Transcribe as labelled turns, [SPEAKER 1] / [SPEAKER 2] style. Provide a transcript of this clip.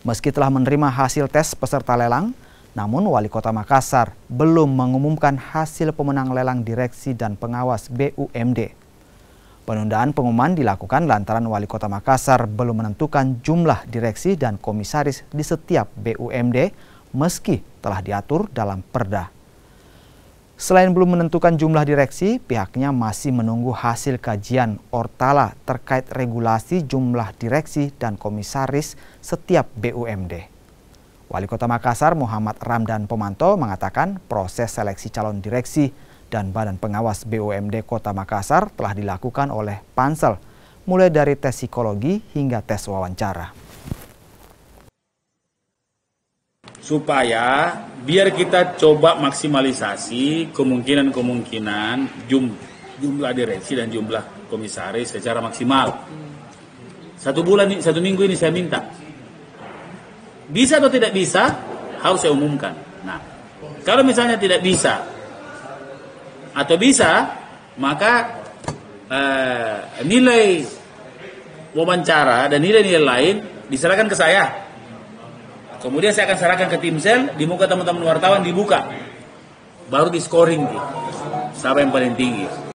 [SPEAKER 1] Meski telah menerima hasil tes peserta lelang, namun Wali Kota Makassar belum mengumumkan hasil pemenang lelang direksi dan pengawas BUMD. Penundaan pengumuman dilakukan lantaran Wali Kota Makassar belum menentukan jumlah direksi dan komisaris di setiap BUMD meski telah diatur dalam perda Selain belum menentukan jumlah direksi, pihaknya masih menunggu hasil kajian Ortala terkait regulasi jumlah direksi dan komisaris setiap BUMD. Wali Kota Makassar Muhammad Ramdan Pemanto mengatakan proses seleksi calon direksi dan Badan Pengawas BUMD Kota Makassar telah dilakukan oleh Pansel, mulai dari tes psikologi hingga tes wawancara.
[SPEAKER 2] supaya biar kita coba maksimalisasi kemungkinan-kemungkinan jum, jumlah direksi dan jumlah komisaris secara maksimal. Satu bulan satu minggu ini saya minta. Bisa atau tidak bisa harus saya umumkan. Nah, kalau misalnya tidak bisa atau bisa, maka eh, nilai wawancara dan nilai-nilai lain diserahkan ke saya Kemudian saya akan serahkan ke tim sel di muka teman-teman wartawan
[SPEAKER 1] dibuka. Baru di scoring gitu. Siapa yang paling tinggi?